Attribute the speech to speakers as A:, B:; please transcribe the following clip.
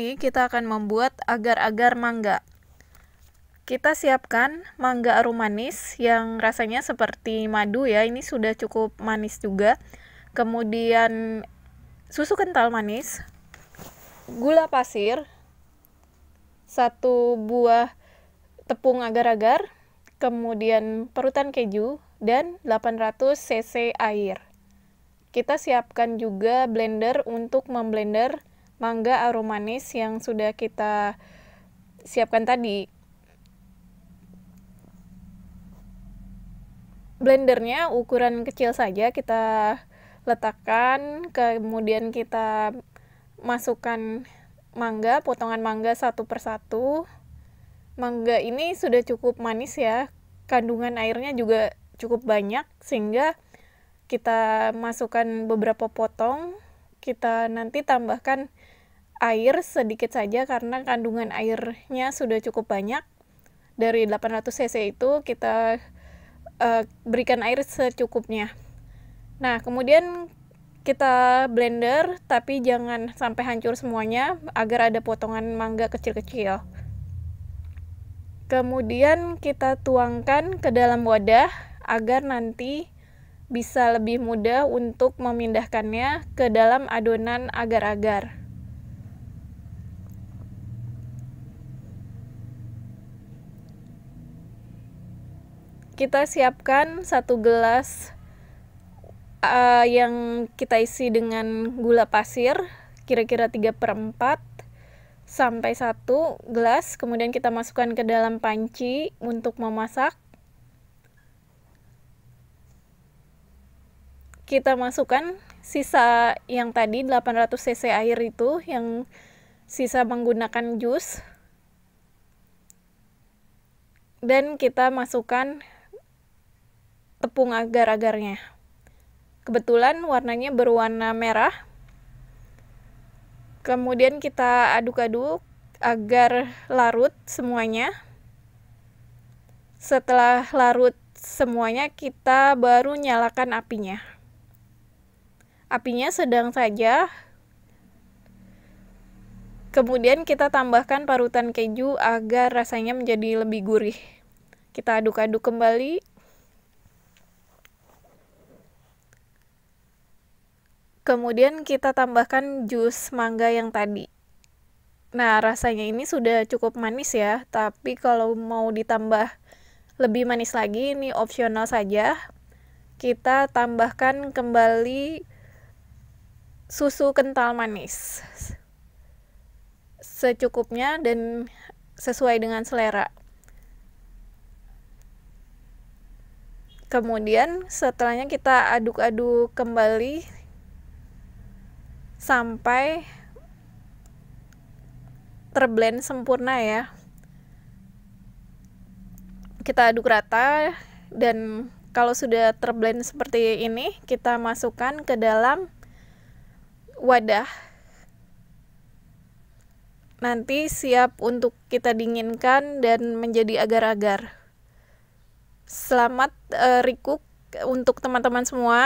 A: Ini kita akan membuat agar-agar mangga. Kita siapkan mangga arum manis yang rasanya seperti madu ya, ini sudah cukup manis juga. Kemudian susu kental manis, gula pasir, satu buah tepung agar-agar, kemudian perutan keju, dan 800 cc air. Kita siapkan juga blender untuk memblender mangga aroma manis yang sudah kita siapkan tadi. Blendernya ukuran kecil saja kita letakkan, kemudian kita masukkan mangga, potongan mangga satu persatu. Mangga ini sudah cukup manis ya, kandungan airnya juga cukup banyak sehingga kita masukkan beberapa potong kita nanti tambahkan air sedikit saja karena kandungan airnya sudah cukup banyak. Dari 800 cc itu kita uh, berikan air secukupnya. Nah, kemudian kita blender tapi jangan sampai hancur semuanya agar ada potongan mangga kecil-kecil. Kemudian kita tuangkan ke dalam wadah agar nanti bisa lebih mudah untuk memindahkannya ke dalam adonan agar-agar. Kita siapkan satu gelas uh, yang kita isi dengan gula pasir, kira-kira 3 per 4 sampai 1 gelas. Kemudian kita masukkan ke dalam panci untuk memasak. kita masukkan sisa yang tadi 800 cc air itu yang sisa menggunakan jus dan kita masukkan tepung agar-agarnya kebetulan warnanya berwarna merah kemudian kita aduk-aduk agar larut semuanya setelah larut semuanya kita baru nyalakan apinya Apinya sedang saja. Kemudian kita tambahkan parutan keju agar rasanya menjadi lebih gurih. Kita aduk-aduk kembali. Kemudian kita tambahkan jus mangga yang tadi. Nah, rasanya ini sudah cukup manis ya, tapi kalau mau ditambah lebih manis lagi ini opsional saja. Kita tambahkan kembali susu kental manis secukupnya dan sesuai dengan selera. Kemudian setelahnya kita aduk-aduk kembali sampai terblend sempurna ya. Kita aduk rata dan kalau sudah terblend seperti ini, kita masukkan ke dalam wadah nanti siap untuk kita dinginkan dan menjadi agar-agar. Selamat uh, rikuk untuk teman-teman semua.